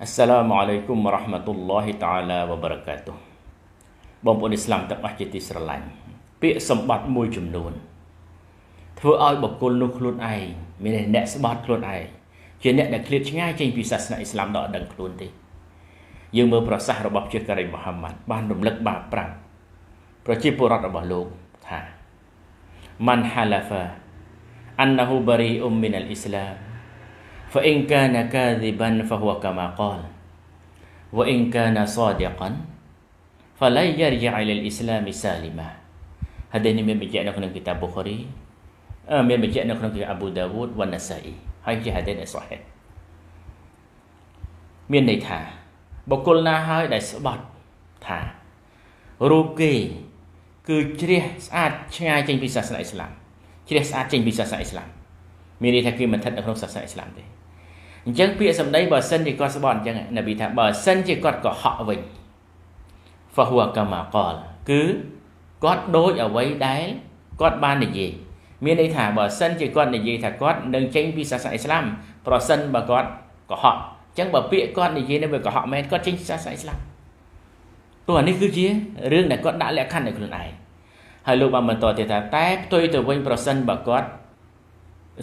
Assalamualaikum warahmatullahi taala wabarakatuh បងប្អូនអ៊ីស្លាមទាំងអស់ជាទីស្រឡាញ់ពាក្យសម្បត្តិមួយចំនួន ធ្វើឲ្យបុគ្គលនោះខ្លួនឯងមានអ្នកស្បត់ខ្លួនឯងជាអ្នកដែលឃ្លាតឆ្ងាយចេញពីសាសនាអ៊ីស្លាមដល់អដឹងខ្លួនទេយើងមើលប្រសាសន៍របស់ជាការីមូហាម៉ាត់បានរំលឹកបាបប្រាំប្រជាពលរដ្ឋរបស់លោកថា man halafa annahu bari'um min al-islam فإن كان كاذبا فهو كما قال وإن كان صادقا فلا يرجع إلى الإسلام سالما ហេតុនេះមានបញ្ជាក់នៅក្នុងគីតាប៊ូខារីមានបញ្ជាក់នៅក្នុងគីតាអ៊ូដាវូដវណ្ណសាអ៊ីហើយជាហេតុនេះសុហេតមានន័យថាបុគ្គលណាហើយដែលស្បត់ថារូបគេគឺជ្រះស្អាតឆ្ងាយចេញពីសាសនាអ៊ីស្លាមជ្រះស្អាតចេញពីសាសនាអ៊ីស្លាមមានន័យថាគេមិនស្ថិតនៅក្នុងសាសនាអ៊ីស្លាមទេអញ្ចឹងពាក្យសម្ដីបើសិនជាគាត់ស្បត់អញ្ចឹងនប៊ីថាបើសិនជាគាត់កុហកវិញ فهو كما قال គឺគាត់ដូចអ្វីដែលគាត់បាននិយាយមានន័យថាបើសិនជាគាត់និយាយថាគាត់នឹងចេញពីសាសនាអ៊ីស្លាម ប្រសិនបើគាត់កុហកអញ្ចឹងបើពាក្យគាត់និយាយនេះវាកុហកមែនគាត់ចេញពីសាសនាអ៊ីស្លាមទោះអានេះគឺជារឿងដែលគាត់ដាក់លក្ខខណ្ឌឲ្យខ្លួនឯងហើយលោកបានបន្តទៀតថាតែផ្ទុយទៅវិញប្រសិនបើគាត់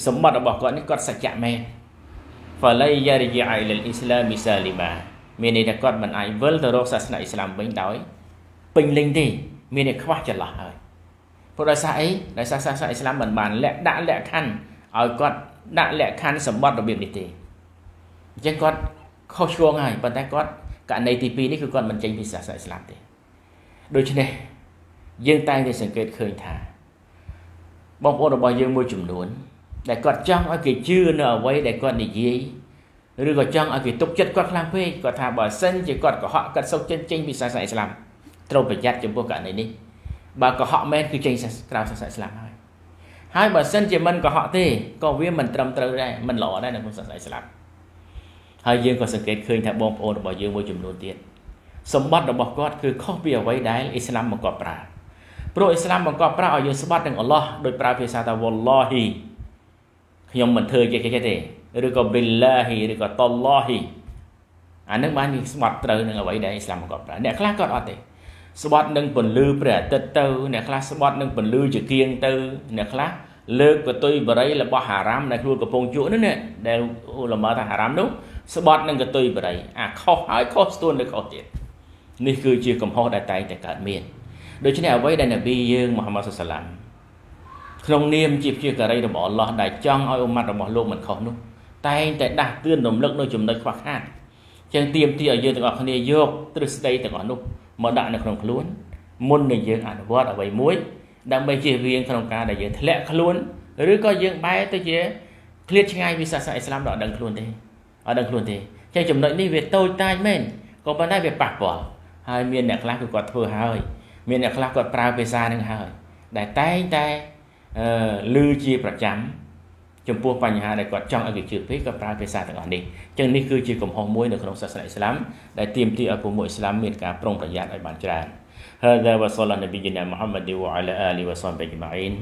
សម្បត្តិរបស់គាត់នេះគាត់សច្ចៈមែន falay yarji ila al-islam salima មានន័យថាគាត់មិនអាចវិលទៅរកសាសនាអ៊ីស្លាមវិញដោយពេញលេញទេមានន័យខ្វះចន្លោះហើយព្រោះដោយសារអីដោយសារសាសនាអ៊ីស្លាមមិនបានលាក់ដាក់លក្ខខណ្ឌឲ្យគាត់ដាក់លក្ខខណ្ឌសម្បត្តិរបៀបនេះទេអញ្ចឹងគាត់ខុសឆ្គងហើយប៉ុន្តែគាត់ករណីទី2នេះគឺគាត់មិនចេញពីសាសនាអ៊ីស្លាមទេ ដូច្នេះយើងតែងតែសង្កេតឃើញថា បងប្អូនរបស់យើងមួយចំនួនដែលគាត់ចង់ឲ្យគេជឿនៅអ្វីដែលគាត់និយាយឬក៏ចង់ឲ្យគេទុកចិត្តគាត់ខ្លាំងពេកគាត់ថាបើសិនជាគាត់កុហកគាត់សុខចិត្តចេញពីសាសនាអ៊ីស្លាមត្រូវប្រយ័ត្នចំពោះករណីនេះបើកុហកមែនគឺចេញក្រៅសាសនាអ៊ីស្លាមហើយហើយបើសិនជាមិនកុហកទេក៏វាមិនត្រឹមត្រូវដែរមិនល្អដែរនៅក្នុងសាសនាអ៊ីស្លាមហើយយើងក៏សង្កេតឃើញថាបងប្អូនរបស់យើងមួយចំនួនទៀតសម្បត្តិរបស់គាត់គឺខុសពីអ្វីដែលអ៊ីស្លាមបង្កប់ប្រើព្រោះអ៊ីស្លាមបង្កប់ប្រើឲ្យយើងស្បត់នឹងអល់ឡោះដោយប្រើភាសាថាវ៉ល្លោហ៊ីខ្ញុំមិនធ្វើចេះចេះទេឬក៏ billahi ឬក៏ tallahi អានឹងបានវាស្បត់ត្រូវនឹងអ្វីដែលអ៊ីស្លាមគាត់ប្រើអ្នកខ្លះគាត់អត់ទេស្បត់នឹងពន្លឺព្រះអាទិត្យទៅអ្នកខ្លះស្បត់នឹងពន្លឺជាគៀងទៅអ្នកខ្លះលើកកតុយបរិយរបស់ហារ៉ាមដែលខ្លួនកំពុងជក់នោះណាដែលឧលមាថាហារ៉ាមនោះស្បត់នឹងកតុយបរិយអាខុសហើយខុសស្ទួនលើខុសទៀតនេះគឺជាកំហុសដែលតែងតែកើតមានដូច្នេះអ្វីដែលនប៊ីយើងមូហាម៉ាត់សាឡាមក្នុងនាមជាជាការីរបស់អល់ឡោះដែលចង់ឲ្យឧម៉ាត់របស់លោកមិនខុសនោះតែងតែដាស់តឿនរំលឹកនៅចំណុចខ្វះខាតចឹងទៀមទីឲ្យយើងទាំងអស់គ្នាយកទ្រឹស្ដីទាំងអស់នោះមកដាក់នៅក្នុងខ្លួនមុននឹងយើងអនុវត្តអ្វីមួយដើម្បីជៀសវាងក្នុងការដែលយើងធ្លាក់ខ្លួនឬក៏យើងបែរទៅជាឃ្លាតឆ្ងាយពីសាសនាអ៊ីស្លាមដល់អត់ដឹងខ្លួនទេអត់ដឹងខ្លួនទេចឹងចំណុចនេះវាតូចតាចមែនក៏ប៉ុន្តែវាប៉ះពាល់ហើយមានអ្នកខ្លះគឺគាត់ធ្វើហើយ មានអ្នកខ្លះគាត់ប្រើភាសានឹងហើយដែលតែងតែឮជាប្រចាំចំពោះបញ្ហាដែលគាត់ចង់ឲ្យវាជឿពេកក៏ប្រើភាសាទាំងអស់នេះអញ្ចឹងនេះគឺជាកំហុសមួយនៅក្នុងសាសនាអ៊ីស្លាមដែលទាមទារឲ្យពុំអ៊ីស្លាមមានការប្រុងប្រយ័ត្នឲ្យបានច្រើន هذا وصلى نبينا محمد وعلى آله وصحبه أجمعين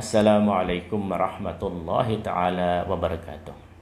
السلام عليكم ورحمة الله تعالى وبركاته